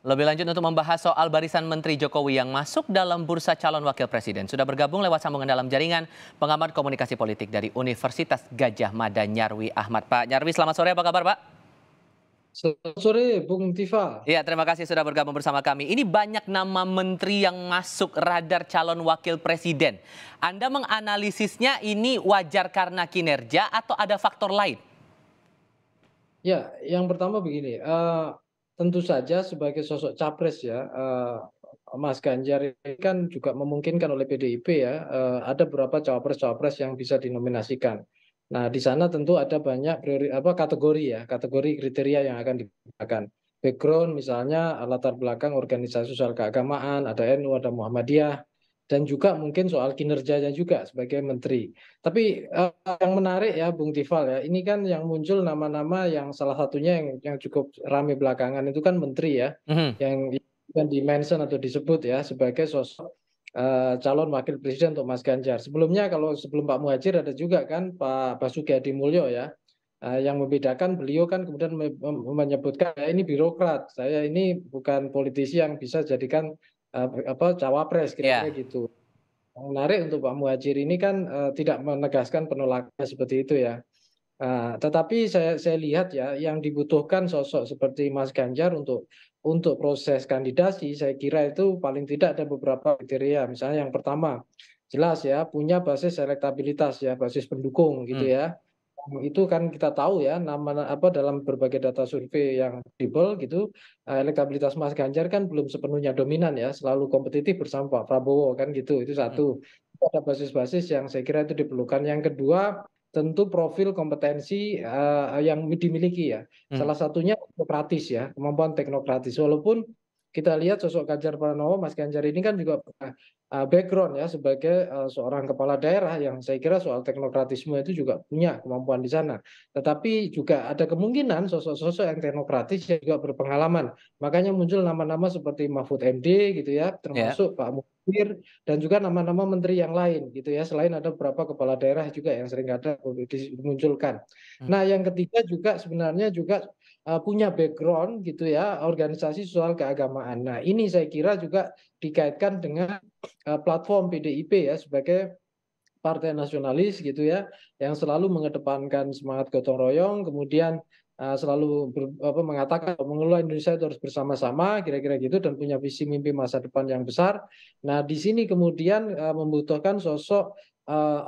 Lebih lanjut untuk membahas soal barisan Menteri Jokowi yang masuk dalam bursa calon wakil presiden. Sudah bergabung lewat sambungan dalam jaringan pengamat komunikasi politik dari Universitas Gajah Mada Nyarwi Ahmad. Pak Nyarwi selamat sore apa kabar Pak? Selamat sore Bung Tifa. Ya terima kasih sudah bergabung bersama kami. Ini banyak nama menteri yang masuk radar calon wakil presiden. Anda menganalisisnya ini wajar karena kinerja atau ada faktor lain? Ya, yang pertama begini, uh, tentu saja sebagai sosok capres ya eh, Mas Ganjar ini kan juga memungkinkan oleh PDIP ya eh, ada beberapa cawapres-cawapres yang bisa dinominasikan. Nah di sana tentu ada banyak priori, apa kategori ya kategori kriteria yang akan digunakan. Background misalnya latar belakang organisasi sosial keagamaan, ada NU, ada Muhammadiyah, dan juga mungkin soal kinerjanya juga sebagai menteri. Tapi uh, yang menarik ya Bung Tifal ya, ini kan yang muncul nama-nama yang salah satunya yang yang cukup rame belakangan itu kan menteri ya, mm-hmm. yang yang dimention atau disebut ya sebagai sosok eh, calon wakil presiden untuk Mas Ganjar. Sebelumnya kalau sebelum Pak Muhajir ada juga kan Pak Basuki Adi Mulyo ya. Eh, yang membedakan beliau kan kemudian menyebutkan ya ini birokrat, saya ini bukan politisi yang bisa jadikan apa cawapres kira-kira yeah. gitu. Yang menarik untuk Pak Muhajir ini kan uh, tidak menegaskan penolakan seperti itu ya. Uh, tetapi saya saya lihat ya yang dibutuhkan sosok seperti Mas Ganjar untuk untuk proses kandidasi saya kira itu paling tidak ada beberapa kriteria. Misalnya yang pertama jelas ya punya basis elektabilitas ya basis pendukung gitu hmm. ya itu kan kita tahu ya nama apa dalam berbagai data survei yang dibel gitu eh, elektabilitas Mas Ganjar kan belum sepenuhnya dominan ya selalu kompetitif bersama Pak Prabowo kan gitu itu hmm. satu ada basis-basis yang saya kira itu diperlukan yang kedua tentu profil kompetensi uh, yang dimiliki ya hmm. salah satunya teknokratis ya kemampuan teknokratis walaupun kita lihat sosok Ganjar Pranowo, Mas Ganjar ini kan juga eh, background ya sebagai eh, seorang kepala daerah yang saya kira soal teknokratisme itu juga punya kemampuan di sana. Tetapi juga ada kemungkinan sosok-sosok yang teknokratis yang juga berpengalaman. Makanya muncul nama-nama seperti Mahfud MD gitu ya, ya. termasuk yeah. Pak Mufir dan juga nama-nama menteri yang lain gitu ya. Selain ada beberapa kepala daerah juga yang sering ada dimunculkan. Hmm. Nah, yang ketiga juga sebenarnya juga Eh, punya background gitu ya organisasi soal keagamaan. Nah ini saya kira juga dikaitkan dengan eh, platform PDIP ya sebagai partai nasionalis gitu ya yang selalu mengedepankan semangat gotong royong kemudian eh, selalu ber, apa, mengatakan mengelola Indonesia itu harus bersama-sama kira-kira gitu dan punya visi mimpi masa depan yang besar. Nah di sini kemudian membutuhkan sosok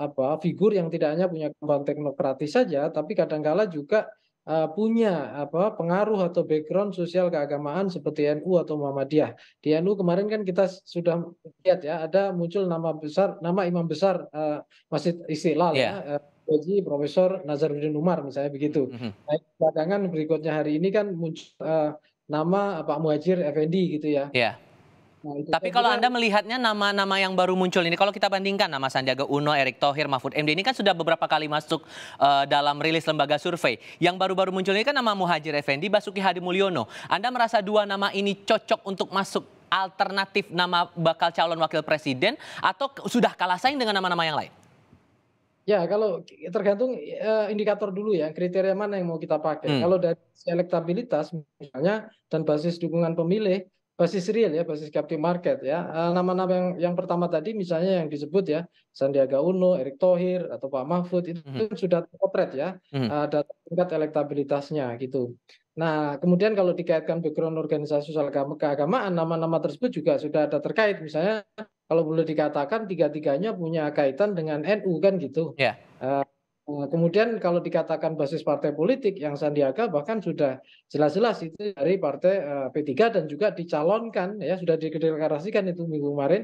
apa figur yang tidak hanya punya kemampuan teknokratis saja tapi kadangkala juga uh, punya apa pengaruh atau background sosial keagamaan seperti NU atau Muhammadiyah. Di NU kemarin kan kita sudah lihat ya ada muncul nama besar nama imam besar uh, Masjid Istiqlal yeah. ya. Uh, Haji Profesor Nazaruddin Umar misalnya begitu. Mm -hmm. Nah, berikutnya hari ini kan muncul uh, nama Pak Muhajir Effendi gitu ya. Yeah Nah, Tapi kalau ya. Anda melihatnya nama-nama yang baru muncul ini, kalau kita bandingkan nama Sandiaga Uno, Erick Thohir, Mahfud MD ini kan sudah beberapa kali masuk uh, dalam rilis lembaga survei. Yang baru-baru muncul ini kan nama Muhajir Effendi, Basuki Hadi Mulyono. Anda merasa dua nama ini cocok untuk masuk alternatif nama bakal calon wakil presiden atau sudah kalah saing dengan nama-nama yang lain? Ya, kalau tergantung uh, indikator dulu ya, kriteria mana yang mau kita pakai. Hmm. Kalau dari elektabilitas misalnya dan basis dukungan pemilih, basis real ya, basis captive market ya. Eh, nama-nama yang yang pertama tadi misalnya yang disebut ya Sandiaga Uno, Erick Thohir atau Pak Mahfud itu mm-hmm. sudah terpotret ya mm-hmm. ada eh, tingkat elektabilitasnya gitu. Nah, kemudian kalau dikaitkan background organisasi sosial keagamaan, nama-nama tersebut juga sudah ada terkait. Misalnya, kalau boleh dikatakan tiga-tiganya punya kaitan dengan NU kan gitu. Yeah. Ya. Eh, kemudian kalau dikatakan basis partai politik yang Sandiaga bahkan sudah jelas-jelas itu dari partai eh, P3 dan juga dicalonkan ya sudah dideklarasikan itu minggu kemarin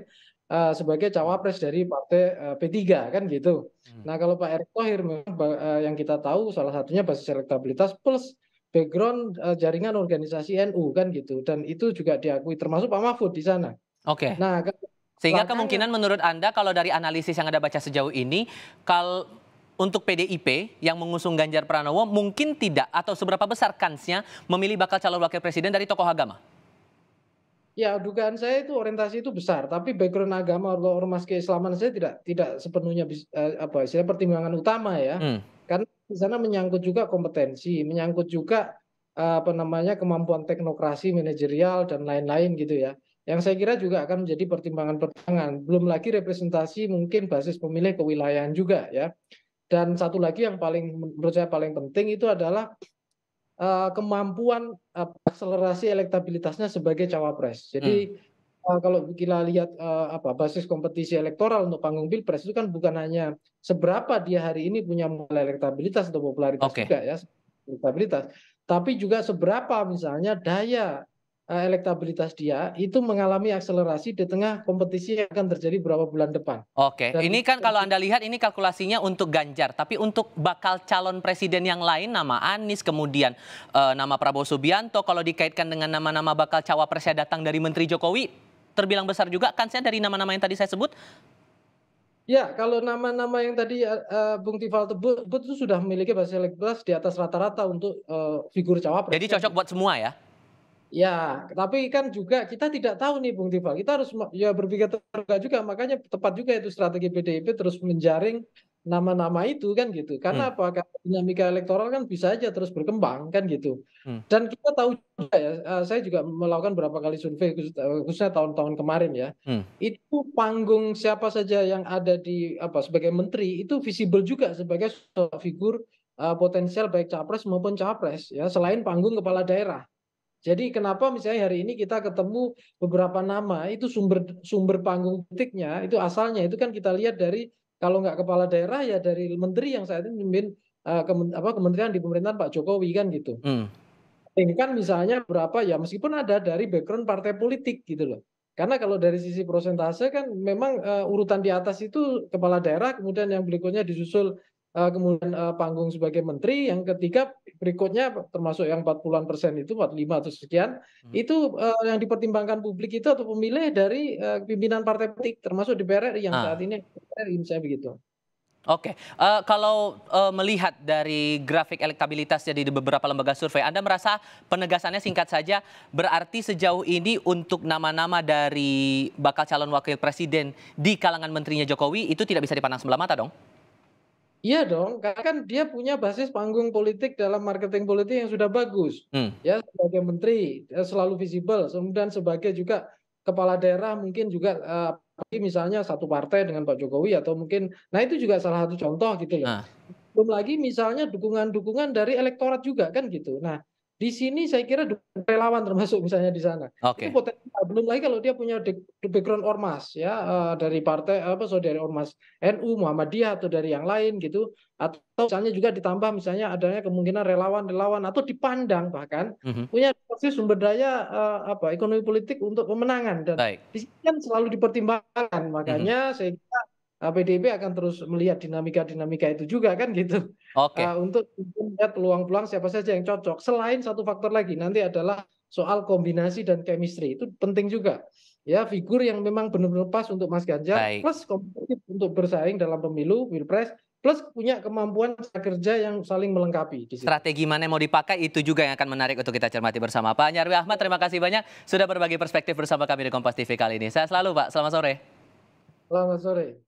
eh, sebagai cawapres dari partai P3 kan gitu. Hmm. Nah, kalau Pak Erick Thohir memang yang kita tahu salah satunya basis elektabilitas plus background jaringan organisasi NU kan gitu dan itu juga diakui termasuk Pak Mahfud di sana. Oke. Okay. Nah, sehingga kemungkinan menurut Anda kalau dari analisis yang Anda baca sejauh ini kalau untuk PDIP yang mengusung Ganjar Pranowo mungkin tidak atau seberapa besar kansnya memilih bakal calon wakil presiden dari tokoh agama? Ya, dugaan saya itu orientasi itu besar, tapi background agama atau ormas keislaman saya tidak tidak sepenuhnya eh, apa ya, saya pertimbangan utama ya. Hmm. Karena di sana menyangkut juga kompetensi, menyangkut juga eh, apa namanya kemampuan teknokrasi manajerial dan lain-lain gitu ya. Yang saya kira juga akan menjadi pertimbangan-pertimbangan. Belum lagi representasi mungkin basis pemilih kewilayahan juga ya. Dan satu lagi yang paling menurut saya paling penting itu adalah uh, kemampuan uh, akselerasi elektabilitasnya sebagai cawapres. Jadi hmm. Uh, kalau kita lihat uh, apa basis kompetisi elektoral untuk panggung pilpres itu kan bukan hanya seberapa dia hari ini punya elektabilitas atau popularitas okay. juga ya elektabilitas, tapi juga seberapa misalnya daya Eh, elektabilitas dia itu mengalami akselerasi di tengah kompetisi yang akan terjadi beberapa bulan depan. Oke, Dan ini kan kalau Anda lihat ini kalkulasinya untuk Ganjar, tapi untuk bakal calon presiden yang lain nama Anies kemudian e, nama Prabowo Subianto kalau dikaitkan dengan nama-nama bakal cawapres yang datang dari Menteri Jokowi terbilang besar juga kan? Saya dari nama-nama yang tadi saya sebut. Ya, kalau nama-nama yang tadi uh, Bung Tifal tebut itu sudah memiliki basis elektabilitas di atas rata-rata untuk uh, figur cawapres. Jadi cocok buat semua ya? Ya, tapi kan juga kita tidak tahu nih Bung Tifa. Kita harus ya berpikir terbuka juga. Makanya tepat juga itu strategi PDIP terus menjaring nama-nama itu kan gitu. Karena hmm. apa? Dinamika elektoral kan bisa aja terus berkembang kan gitu. Hmm. Dan kita tahu juga ya, eh, saya juga melakukan berapa kali survei eh, khususnya tahun-tahun kemarin ya. Hmm. Itu panggung siapa saja yang ada di apa sebagai menteri itu visible juga sebagai figur uh, potensial baik capres maupun capres ya selain panggung kepala daerah. Jadi kenapa misalnya hari ini kita ketemu beberapa nama itu sumber sumber panggung politiknya itu asalnya itu kan kita lihat dari kalau nggak kepala daerah ya dari menteri yang saat ini memimpin eh, apa, kementerian di pemerintahan Pak Jokowi kan gitu. Hmm. Ini kan misalnya berapa ya meskipun ada dari background partai politik gitu loh. Karena kalau dari sisi prosentase kan memang uh, urutan di atas itu kepala daerah, kemudian yang berikutnya disusul Eh, kemudian eh, panggung sebagai menteri, yang ketiga berikutnya termasuk yang 40-an persen itu 45 atau sekian, hmm. itu uh, yang dipertimbangkan publik itu atau pemilih dari uh, pimpinan partai politik termasuk di RI yang ah. saat ini RI misalnya begitu. Oke, okay. uh, kalau uh, melihat dari grafik elektabilitasnya di beberapa lembaga survei, Anda merasa penegasannya singkat saja, berarti sejauh ini untuk nama-nama dari bakal calon wakil presiden di kalangan menterinya Jokowi itu tidak bisa dipandang sebelah mata dong? Iya dong, karena kan dia punya basis panggung politik dalam marketing politik yang sudah bagus. Hmm. Ya sebagai menteri selalu visible, kemudian sebagai juga kepala daerah mungkin juga uh, misalnya satu partai dengan Pak Jokowi atau mungkin nah itu juga salah satu contoh gitu ya. Nah. Belum lagi misalnya dukungan-dukungan dari elektorat juga kan gitu. Nah, di sini saya kira relawan termasuk misalnya di sana. Okay. Itu potensi belum lagi kalau dia punya background ormas ya uh, dari partai eh, apa so dari ormas NU Muhammadiyah atau dari yang lain gitu atau misalnya juga ditambah misalnya adanya kemungkinan relawan-relawan atau dipandang bahkan mm-hmm. punya posisi sumber daya uh, apa ekonomi politik untuk pemenangan dan Baik. di sini kan selalu dipertimbangkan makanya mm-hmm. saya PDIP akan terus melihat dinamika-dinamika itu juga kan gitu. Oke. Okay. Uh, untuk melihat peluang-peluang siapa saja yang cocok. Selain satu faktor lagi nanti adalah soal kombinasi dan chemistry itu penting juga. Ya, figur yang memang benar-benar pas untuk Mas Ganjar Baik. plus kompetitif untuk bersaing dalam pemilu, pilpres plus punya kemampuan kerja yang saling melengkapi. Di Strategi mana yang mau dipakai itu juga yang akan menarik untuk kita cermati bersama. Pak Nyarwi Ahmad, terima kasih banyak sudah berbagi perspektif bersama kami di Kompas TV kali ini. Saya selalu Pak, selamat sore. Selamat sore.